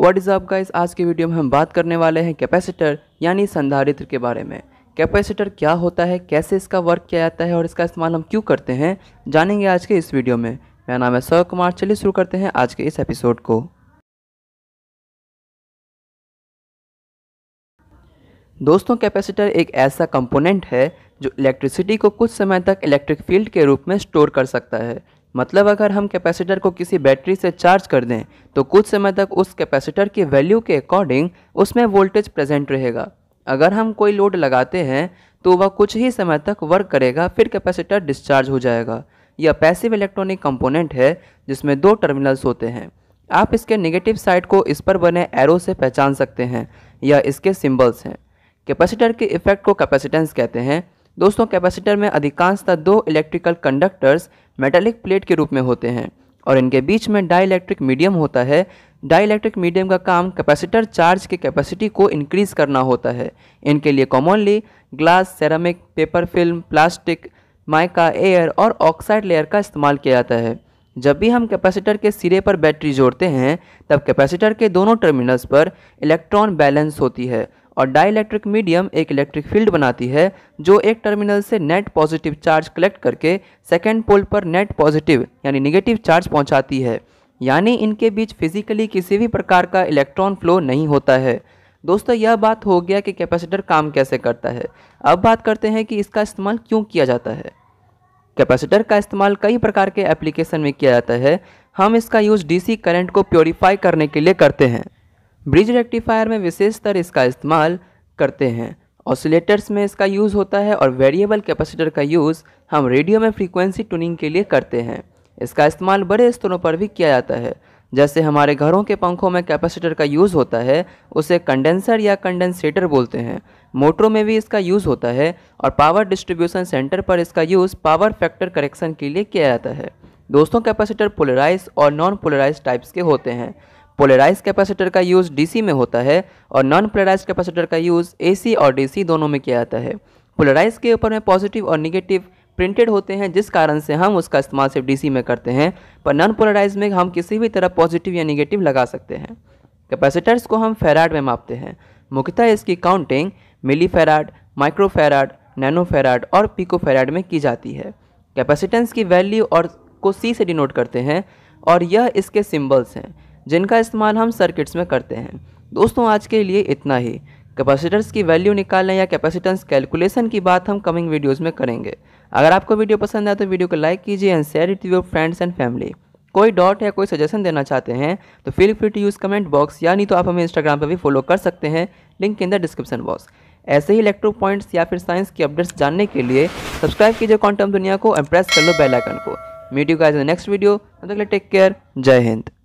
what is up guys आज के video में हम बात करने वाले हैं कैपेसिटर यानी संधारित्र के बारे में कैपेसिटर क्या होता है कैसे इसका वर्क किया जाता है और इसका इस्तेमाल हम क्यों करते हैं जानेंगे आज के इस वीडियो में मेरा नाम है सौ कुमार चलिए शुरू करते हैं आज के इस एपिसोड को दोस्तों कैपेसिटर एक ऐसा कंपोनेंट है जो इलेक्ट्रिसिटी को कुछ समय तक इलेक्ट्रिक फील्ड के रूप में स्टोर कर सकता है मतलब अगर हम कैपेसिटर को किसी बैटरी से चार्ज कर दें तो कुछ समय तक उस कैपेसिटर की वैल्यू के अकॉर्डिंग उसमें वोल्टेज प्रेजेंट रहेगा अगर हम कोई लोड लगाते हैं तो वह कुछ ही समय तक वर्क करेगा फिर कैपेसिटर डिस्चार्ज हो जाएगा यह पैसिव इलेक्ट्रॉनिक कंपोनेंट है जिसमें दो टर्मिनल्स होते हैं आप इसके नेगेटिव साइड को इस पर बने एरो से पहचान सकते हैं या इसके सिंबल्स हैं कैपेसिटर के इफेक्ट को कैपेसिटेंस कहते हैं दोस्तों कैपेसिटर में अधिकांशतः दो इलेक्ट्रिकल कंडक्टर्स मेटेलिक प्लेट के रूप में होते हैं और इनके बीच में डाइलेक्ट्रिक मीडियम होता है डाइलेक्ट्रिक मीडियम का काम कैपेसिटर चार्ज की कैपेसिटी को इंक्रीज करना होता है इनके लिए commonly glass ceramic paper film plastic mica air और ऑक्साइड लेयर का इस्तेमाल किया जाता है जब भी हम कैपेसिटर के सिरे पर बैटरी जोड़ते हैं तब कैपेसिटर के दोनों टर्मिनल्स पर इलेक्ट्रॉन बैलेंस होती है और डाइलेक्ट्रिक मीडियम एक इलेक्ट्रिक फील्ड बनाती है जो एक टर्मिनल से नेट पॉजिटिव चार्ज कलेक्ट करके सेकेंड पोल पर नेट पॉजिटिव यानी निगेटिव चार्ज पहुँचाती है यानी इनके बीच फिजिकली किसी भी प्रकार का इलेक्ट्रॉन फ्लो नहीं होता है दोस्तों यह बात हो गया कि कैपेसिटर काम कैसे करता है अब बात करते हैं कि इसका इस्तेमाल क्यों किया जाता है कैपेसिटर का इस्तेमाल कई प्रकार के एप्लीकेशन में किया जाता है हम इसका यूज़ डीसी करंट को प्योरीफाई करने के लिए करते हैं ब्रिज रेक्टिफायर में विशेषतर इसका इस्तेमाल करते हैं ऑसिलेटर्स में इसका यूज़ होता है और वेरिएबल कैपेसिटर का यूज़ हम रेडियो में फ्रीक्वेंसी ट्यूनिंग के लिए करते हैं इसका इस्तेमाल बड़े स्तरों पर भी किया जाता है जैसे हमारे घरों के पंखों में कैपेसिटर का यूज़ होता है उसे कंडेंसर या कंडेंसेटर बोलते हैं मोटरों में भी इसका यूज़ होता है और पावर डिस्ट्रीब्यूशन सेंटर पर इसका यूज़ पावर फैक्टर करेक्शन के लिए किया जाता है दोस्तों कैपेसिटर पोलराइज और नॉन पोलराइज टाइप्स के होते हैं पोलराइज कैपेसिटर का यूज़ डीसी में होता है और नॉन पोलराइज कैपेसिटर का यूज़ एसी और डीसी दोनों में किया जाता है पोलराइज के ऊपर में पॉजिटिव और निगेटिव प्रिंटेड होते हैं जिस कारण से हम उसका इस्तेमाल सिर्फ डीसी में करते हैं पर नॉन पोलराइज में हम किसी भी तरह पॉजिटिव या निगेटिव लगा सकते हैं कैपेसिटर्स को हम फेराड में मापते हैं मुख्यतः इसकी counting milli farad micro farad nano farad और पिको फेराड में की जाती है कैपेसिटेंस की वैल्यू और को सी से डिनोट करते हैं और यह इसके सिम्बल्स हैं जिनका इस्तेमाल हम सर्किट्स में करते हैं दोस्तों आज के लिए इतना ही कैपेसिटर्स की वैल्यू निकालने या कैपेसिटेंस कैलकुलेशन की बात हम कमिंग वीडियोस में करेंगे अगर आपको वीडियो पसंद आए तो वीडियो को लाइक कीजिए and share it your friends and family कोई डॉट या कोई सजेशन देना चाहते हैं तो feel free to use comment box या नहीं तो आप हमें इंस्टाग्राम पर भी फॉलो कर सकते हैं link in the description box ऐसे ही इलेक्ट्रो पॉइंट्स या फिर साइंस की अपडेट्स जानने के लिए सब्सक्राइब कीजिए क्वांटम दुनिया को एंड प्रेस कर लो बेल आइकन को meet you guys in next video take care Jai Hind